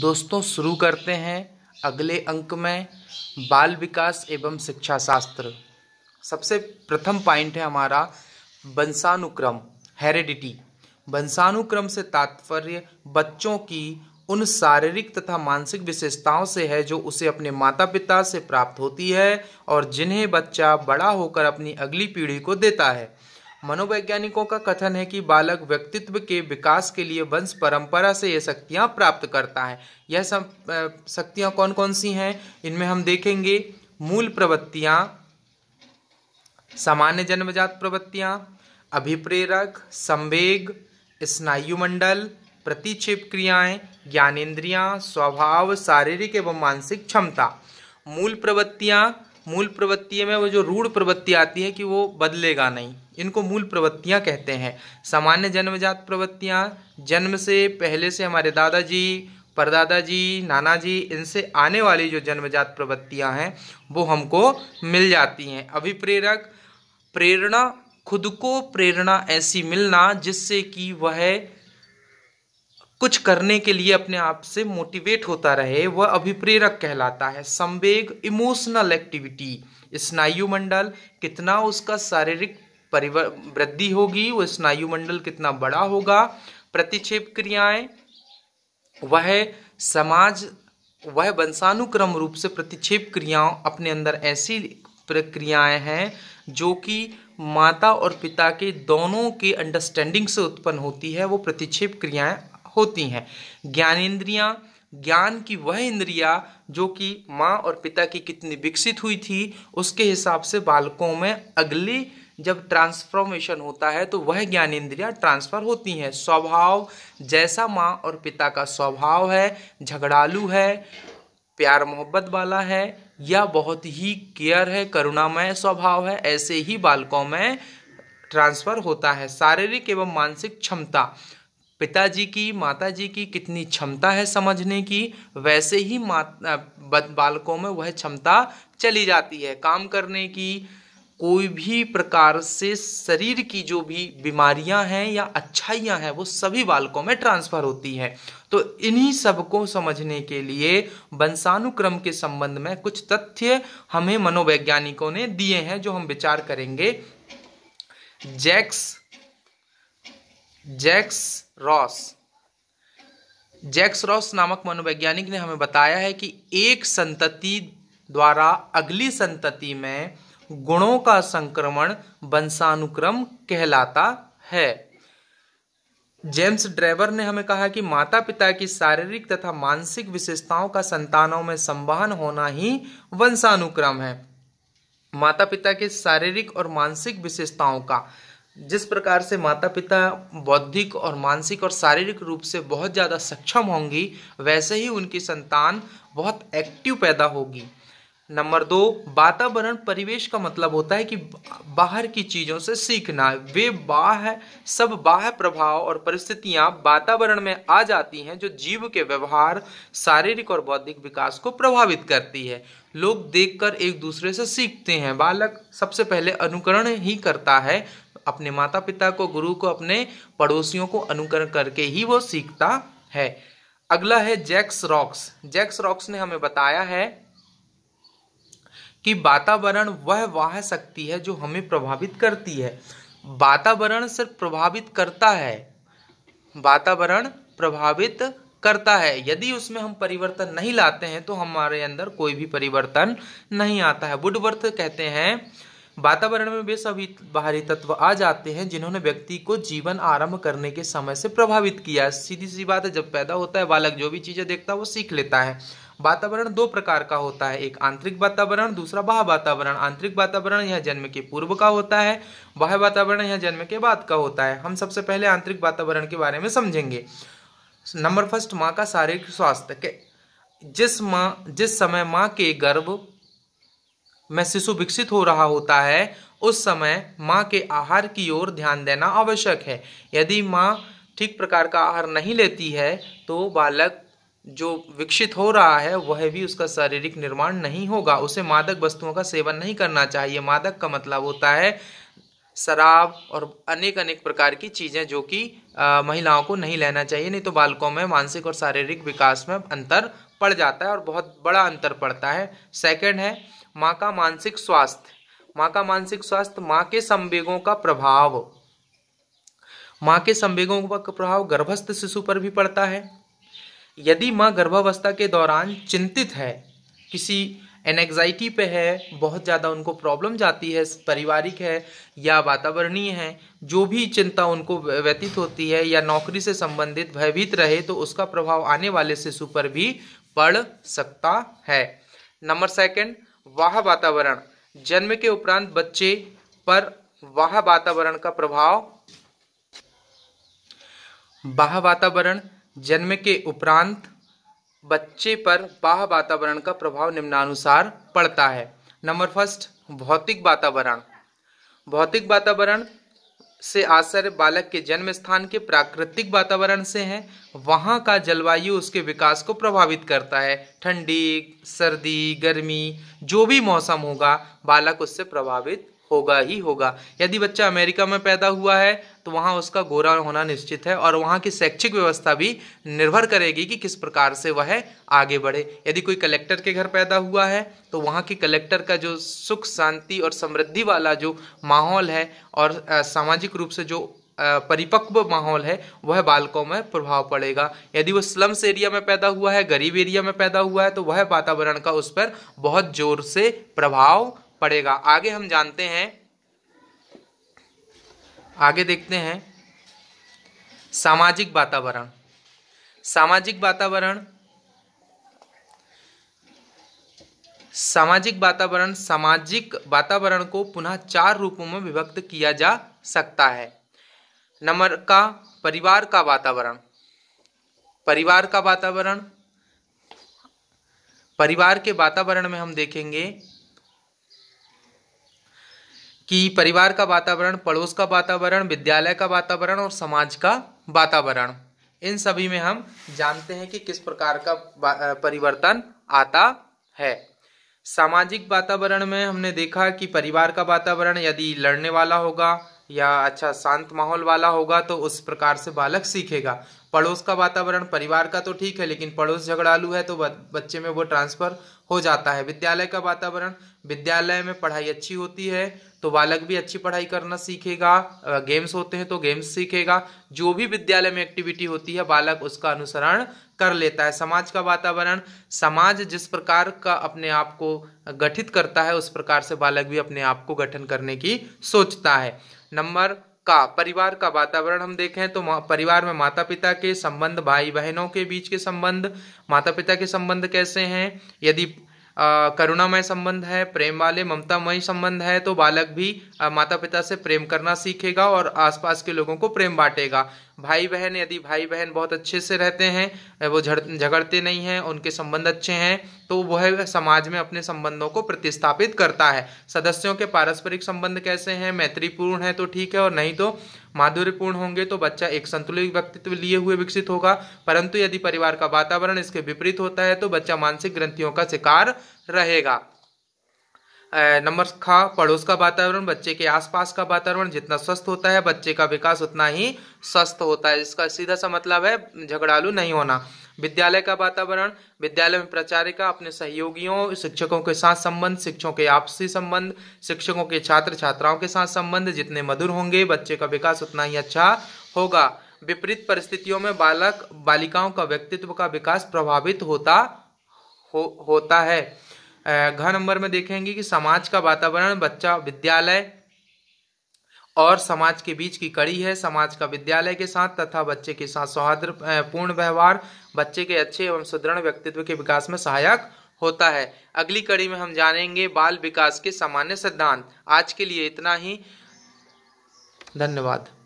दोस्तों शुरू करते हैं अगले अंक में बाल विकास एवं शिक्षा शास्त्र सबसे प्रथम पॉइंट है हमारा वंशानुक्रम हेरिडिटी वंशानुक्रम से तात्पर्य बच्चों की उन शारीरिक तथा मानसिक विशेषताओं से है जो उसे अपने माता पिता से प्राप्त होती है और जिन्हें बच्चा बड़ा होकर अपनी अगली पीढ़ी को देता है मनोवैज्ञानिकों का कथन है कि बालक व्यक्तित्व के विकास के लिए वंश परंपरा से ये शक्तियाँ प्राप्त करता है यह सब शक्तियाँ कौन कौन सी हैं इनमें हम देखेंगे मूल प्रवृत्तियाँ सामान्य जन्मजात प्रवृत्तियाँ अभिप्रेरक संवेग स्नायुमंडल प्रतिक्षेप क्रियाएं ज्ञानेन्द्रियाँ स्वभाव शारीरिक एवं मानसिक क्षमता मूल प्रवृत्तियाँ मूल प्रवृत्ति में वो जो रूढ़ प्रवृत्ति आती है कि वो बदलेगा नहीं इनको मूल प्रवृत्तियाँ कहते हैं सामान्य जन्मजात प्रवृत्तियाँ जन्म से पहले से हमारे दादाजी परदादा जी नाना जी इनसे आने वाली जो जन्मजात प्रवृत्तियाँ हैं वो हमको मिल जाती हैं अभिप्रेरक प्रेरणा खुद को प्रेरणा ऐसी मिलना जिससे कि वह कुछ करने के लिए अपने आप से मोटिवेट होता रहे वह अभिप्रेरक कहलाता है संवेग इमोशनल एक्टिविटी स्नायुमंडल कितना उसका शारीरिक परिवर वृद्धि होगी वह स्नायुमंडल कितना बड़ा होगा प्रतिक्षेप क्रियाएं वह समाज वह वंशानुक्रम रूप से प्रतिक्षेप क्रियाओं अपने अंदर ऐसी प्रक्रियाएं हैं जो कि माता और पिता के दोनों के अंडरस्टैंडिंग से उत्पन्न होती है वो प्रतिक्षेप क्रियाएं होती हैं ज्ञानेन्द्रियाँ ज्ञान की वह इंद्रिया जो कि माँ और पिता की कितनी विकसित हुई थी उसके हिसाब से बालकों में अगली जब ट्रांसफॉर्मेशन होता है तो वह ज्ञान इंद्रिया ट्रांसफर होती हैं स्वभाव जैसा माँ और पिता का स्वभाव है झगड़ालू है प्यार मोहब्बत वाला है या बहुत ही केयर है करुणामय स्वभाव है ऐसे ही बालकों में ट्रांसफर होता है शारीरिक एवं मानसिक क्षमता पिताजी की माताजी की कितनी क्षमता है समझने की वैसे ही बालकों में वह क्षमता चली जाती है काम करने की कोई भी प्रकार से शरीर की जो भी बीमारियां हैं या अच्छाइयां हैं वो सभी बालकों में ट्रांसफर होती हैं तो इन्हीं सब को समझने के लिए वंशानुक्रम के संबंध में कुछ तथ्य हमें मनोवैज्ञानिकों ने दिए हैं जो हम विचार करेंगे Jacques Jacques Ross Jacques Ross नामक मनोवैज्ञानिक ने हमें बताया है कि एक संतति द्वारा अगली संतति में गुणों का संक्रमण वंशानुक्रम कहलाता है जेम्स ड्राइवर ने हमें कहा कि माता पिता की शारीरिक तथा मानसिक विशेषताओं का संतानों में संवहन होना ही वंशानुक्रम है माता पिता के शारीरिक और मानसिक विशेषताओं का जिस प्रकार से माता पिता बौद्धिक और मानसिक और शारीरिक रूप से बहुत ज़्यादा सक्षम होंगी वैसे ही उनकी संतान बहुत एक्टिव पैदा होगी नंबर दो वातावरण परिवेश का मतलब होता है कि बाहर की चीज़ों से सीखना वे बाह्य सब बाह्य प्रभाव और परिस्थितियां वातावरण में आ जाती हैं जो जीव के व्यवहार शारीरिक और बौद्धिक विकास को प्रभावित करती है लोग देखकर एक दूसरे से सीखते हैं बालक सबसे पहले अनुकरण ही करता है अपने माता पिता को गुरु को अपने पड़ोसियों को अनुकरण करके ही वो सीखता है अगला है जैक्स रॉक्स जैक्स रॉक्स ने हमें बताया है कि वातावरण वह वह शक्ति है जो हमें प्रभावित करती है वातावरण सिर्फ प्रभावित करता है वातावरण प्रभावित करता है यदि उसमें हम परिवर्तन नहीं लाते हैं तो हमारे अंदर कोई भी परिवर्तन नहीं आता है वुडवर्थ कहते हैं वातावरण में वे सभी बाहरी तत्व आ जाते हैं जिन्होंने व्यक्ति को जीवन आरंभ करने के समय से प्रभावित किया सीधी सी बात है जब पैदा होता है बालक जो भी चीज़ें देखता है वो सीख लेता है वातावरण दो प्रकार का होता है एक आंतरिक वातावरण दूसरा बाह वातावरण आंतरिक वातावरण यह जन्म के पूर्व का होता है बाह वातावरण यह जन्म के बाद का होता है हम सबसे पहले आंतरिक वातावरण के बारे में समझेंगे नंबर फर्स्ट माँ का शारीरिक स्वास्थ्य के जिस माँ जिस समय माँ के गर्भ में शिशु विकसित हो रहा होता है उस समय माँ के आहार की ओर ध्यान देना आवश्यक है यदि माँ ठीक प्रकार का आहार नहीं लेती है तो बालक जो विकसित हो रहा है वह भी उसका शारीरिक निर्माण नहीं होगा उसे मादक वस्तुओं का सेवन नहीं करना चाहिए मादक का मतलब होता है शराब और अनेक अनेक प्रकार की चीज़ें जो कि महिलाओं को नहीं लेना चाहिए नहीं तो बालकों में मानसिक और शारीरिक विकास में अंतर पड़ जाता है और बहुत बड़ा अंतर पड़ता है सेकंड है माँ का मानसिक स्वास्थ्य माँ का मानसिक स्वास्थ्य माँ के संवेगों का प्रभाव माँ के संवेगों का प्रभाव गर्भस्थ शिशु पर भी पड़ता है यदि माँ गर्भावस्था के दौरान चिंतित है किसी एनेग्जाइटी पे है बहुत ज़्यादा उनको प्रॉब्लम जाती है पारिवारिक है या वातावरणीय है जो भी चिंता उनको व्यतीत होती है या नौकरी से संबंधित भयभीत रहे तो उसका प्रभाव आने वाले शिशु पर भी पड़ सकता है नंबर सेकंड वाह वातावरण जन्म के उपरांत बच्चे पर वाह वातावरण का प्रभाव वाह वातावरण जन्म के उपरांत बच्चे पर बाह वातावरण का प्रभाव निम्नानुसार पड़ता है नंबर फर्स्ट भौतिक वातावरण भौतिक वातावरण से आश्रय बालक के जन्म स्थान के प्राकृतिक वातावरण से है वहाँ का जलवायु उसके विकास को प्रभावित करता है ठंडी सर्दी गर्मी जो भी मौसम होगा बालक उससे प्रभावित होगा ही होगा यदि बच्चा अमेरिका में पैदा हुआ है तो वहाँ उसका गोरा होना निश्चित है और वहाँ की शैक्षिक व्यवस्था भी निर्भर करेगी कि किस प्रकार से वह आगे बढ़े यदि कोई कलेक्टर के घर पैदा हुआ है तो वहाँ की कलेक्टर का जो सुख शांति और समृद्धि वाला जो माहौल है और सामाजिक रूप से जो परिपक्व माहौल है वह बालकों में प्रभाव पड़ेगा यदि वह स्लम्स एरिया में पैदा हुआ है गरीब एरिया में पैदा हुआ है तो वह वातावरण का उस पर बहुत जोर से प्रभाव पड़ेगा आगे हम जानते हैं आगे देखते हैं सामाजिक वातावरण सामाजिक वातावरण सामाजिक वातावरण सामाजिक वातावरण को पुनः चार रूपों में विभक्त किया जा सकता है नंबर का परिवार का वातावरण परिवार का वातावरण परिवार के वातावरण में हम देखेंगे कि परिवार का वातावरण पड़ोस का वातावरण विद्यालय का वातावरण और समाज का वातावरण इन सभी में हम जानते हैं कि किस प्रकार का परिवर्तन आता है सामाजिक वातावरण में हमने देखा कि परिवार का वातावरण यदि लड़ने वाला होगा या अच्छा शांत माहौल वाला होगा तो उस प्रकार से बालक सीखेगा पड़ोस का वातावरण परिवार का तो ठीक है लेकिन पड़ोस झगड़ालू है तो बच्चे में वो ट्रांसफ़र हो जाता है विद्यालय का वातावरण विद्यालय में पढ़ाई अच्छी होती है तो बालक भी अच्छी पढ़ाई करना सीखेगा गेम्स होते हैं तो गेम्स सीखेगा जो भी विद्यालय में एक्टिविटी होती है बालक उसका अनुसरण कर लेता है समाज का वातावरण समाज जिस प्रकार का अपने आप को गठित करता है उस प्रकार से बालक भी अपने आप को गठन करने की सोचता है नंबर का परिवार का वातावरण हम देखें तो परिवार में माता पिता के संबंध भाई बहनों के बीच के संबंध माता पिता के संबंध कैसे हैं यदि करुणामय संबंध है प्रेम वाले ममतामय संबंध है तो बालक भी माता पिता से प्रेम करना सीखेगा और आसपास के लोगों को प्रेम बांटेगा भाई बहन यदि भाई बहन बहुत अच्छे से रहते हैं वो झगड़ते नहीं हैं उनके संबंध अच्छे हैं तो वह समाज में अपने संबंधों को प्रतिस्थापित करता है सदस्यों के पारस्परिक संबंध कैसे हैं मैत्रीपूर्ण है तो ठीक है और नहीं तो माधुर्यपूर्ण होंगे तो बच्चा एक संतुलित व्यक्तित्व लिए हुए विकसित होगा परंतु यदि परिवार का वातावरण इसके विपरीत होता है तो बच्चा मानसिक ग्रंथियों का शिकार रहेगा नंबर खा पड़ोस का वातावरण बच्चे के आसपास का वातावरण जितना स्वस्थ होता है बच्चे का विकास उतना ही स्वस्थ होता है इसका सीधा सा मतलब है झगड़ालू नहीं होना विद्यालय का वातावरण विद्यालय में प्राचार्यिका अपने सहयोगियों शिक्षकों के साथ संबंध शिक्षकों के आपसी संबंध शिक्षकों के छात्र छात्राओं के साथ संबंध जितने मधुर होंगे बच्चे का विकास उतना ही अच्छा होगा विपरीत परिस्थितियों में बालक बालिकाओं का व्यक्तित्व का विकास प्रभावित होता हो, होता है घ नंबर में देखेंगे कि समाज का वातावरण बच्चा विद्यालय और समाज के बीच की कड़ी है समाज का विद्यालय के साथ तथा बच्चे के साथ सौहार्द पूर्ण व्यवहार बच्चे के अच्छे एवं सुदृढ़ व्यक्तित्व के विकास में सहायक होता है अगली कड़ी में हम जानेंगे बाल विकास के सामान्य सिद्धांत आज के लिए इतना ही धन्यवाद